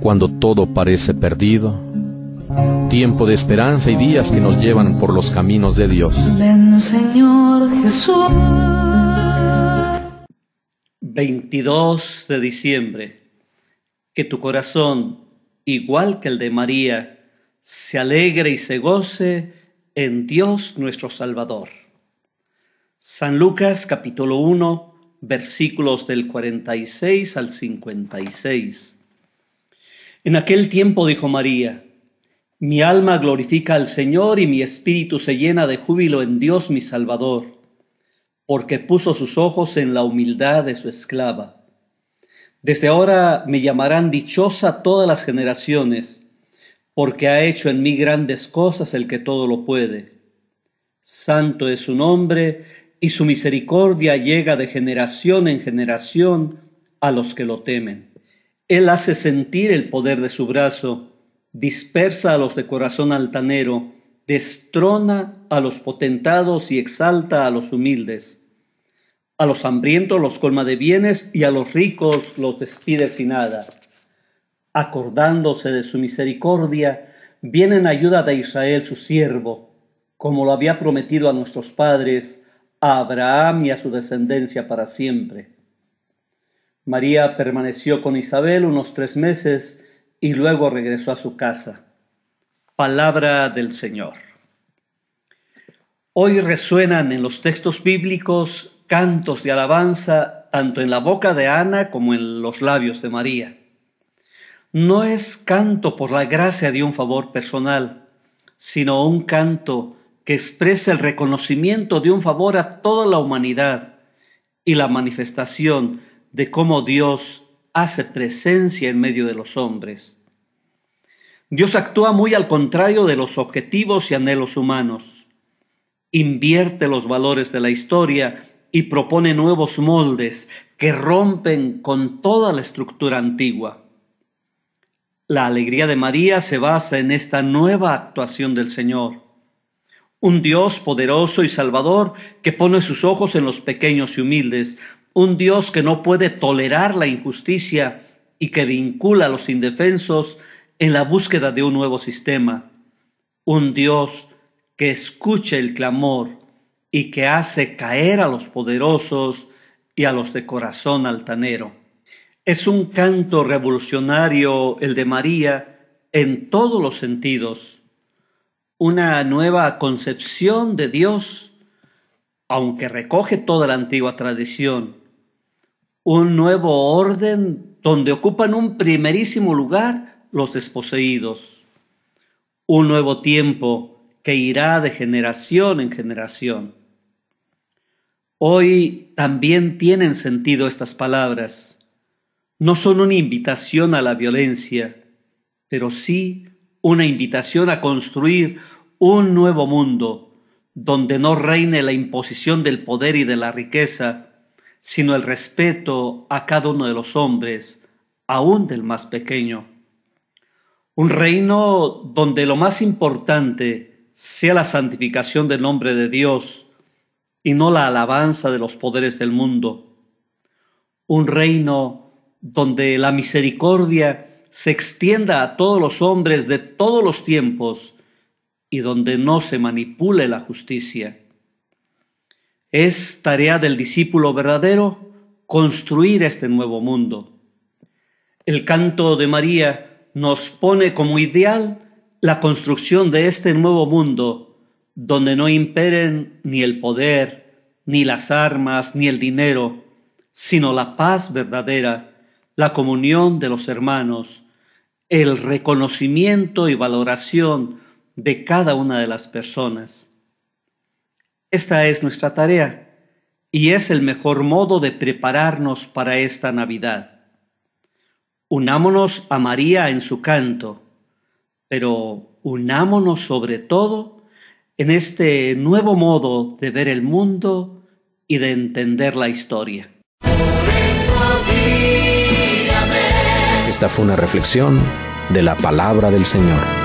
cuando todo parece perdido, tiempo de esperanza y días que nos llevan por los caminos de Dios. Ven, Señor Jesús. 22 de diciembre, que tu corazón, igual que el de María, se alegre y se goce en Dios nuestro Salvador. San Lucas capítulo 1, versículos del 46 al 56. En aquel tiempo dijo María, mi alma glorifica al Señor y mi espíritu se llena de júbilo en Dios mi Salvador, porque puso sus ojos en la humildad de su esclava. Desde ahora me llamarán dichosa todas las generaciones, porque ha hecho en mí grandes cosas el que todo lo puede. Santo es su nombre, y su misericordia llega de generación en generación a los que lo temen. Él hace sentir el poder de su brazo, dispersa a los de corazón altanero, destrona a los potentados y exalta a los humildes. A los hambrientos los colma de bienes y a los ricos los despide sin nada. Acordándose de su misericordia, viene en ayuda de Israel su siervo, como lo había prometido a nuestros padres, a Abraham y a su descendencia para siempre. María permaneció con Isabel unos tres meses y luego regresó a su casa. Palabra del Señor. Hoy resuenan en los textos bíblicos cantos de alabanza tanto en la boca de Ana como en los labios de María. No es canto por la gracia de un favor personal, sino un canto que expresa el reconocimiento de un favor a toda la humanidad y la manifestación de cómo Dios hace presencia en medio de los hombres. Dios actúa muy al contrario de los objetivos y anhelos humanos. Invierte los valores de la historia y propone nuevos moldes que rompen con toda la estructura antigua. La alegría de María se basa en esta nueva actuación del Señor, un Dios poderoso y salvador que pone sus ojos en los pequeños y humildes, un Dios que no puede tolerar la injusticia y que vincula a los indefensos en la búsqueda de un nuevo sistema, un Dios que escucha el clamor y que hace caer a los poderosos y a los de corazón altanero. Es un canto revolucionario el de María en todos los sentidos, una nueva concepción de Dios aunque recoge toda la antigua tradición, un nuevo orden donde ocupan un primerísimo lugar los desposeídos, un nuevo tiempo que irá de generación en generación. Hoy también tienen sentido estas palabras. No son una invitación a la violencia, pero sí una invitación a construir un nuevo mundo donde no reine la imposición del poder y de la riqueza, sino el respeto a cada uno de los hombres, aun del más pequeño. Un reino donde lo más importante sea la santificación del nombre de Dios y no la alabanza de los poderes del mundo. Un reino donde la misericordia se extienda a todos los hombres de todos los tiempos, y donde no se manipule la justicia. Es tarea del discípulo verdadero construir este nuevo mundo. El canto de María nos pone como ideal la construcción de este nuevo mundo, donde no imperen ni el poder, ni las armas, ni el dinero, sino la paz verdadera, la comunión de los hermanos, el reconocimiento y valoración de cada una de las personas. Esta es nuestra tarea y es el mejor modo de prepararnos para esta Navidad. Unámonos a María en su canto, pero unámonos sobre todo en este nuevo modo de ver el mundo y de entender la historia. Esta fue una reflexión de la palabra del Señor.